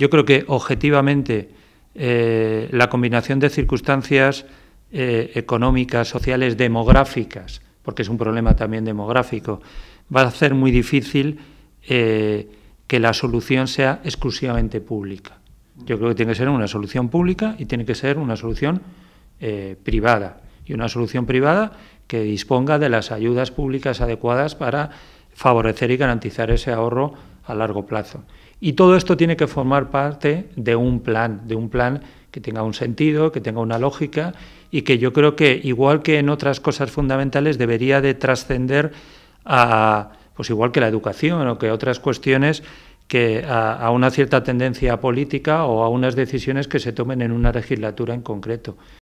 Yo creo que objetivamente eh, la combinación de circunstancias eh, económicas, sociales, demográficas, porque es un problema también demográfico, va a hacer muy difícil eh, que la solución sea exclusivamente pública. Yo creo que tiene que ser una solución pública y tiene que ser una solución privada. Y una solución privada que disponga de las ayudas públicas adecuadas para favorecer y garantizar ese ahorro a largo plazo. Y todo esto tiene que formar parte de un plan, de un plan que tenga un sentido, que tenga una lógica y que yo creo que, igual que en otras cosas fundamentales, debería de trascender a, pues igual que la educación o que otras cuestiones, que a, a, una cierta tendencia política o a unas decisiones que se tomen en una legislatura en concreto.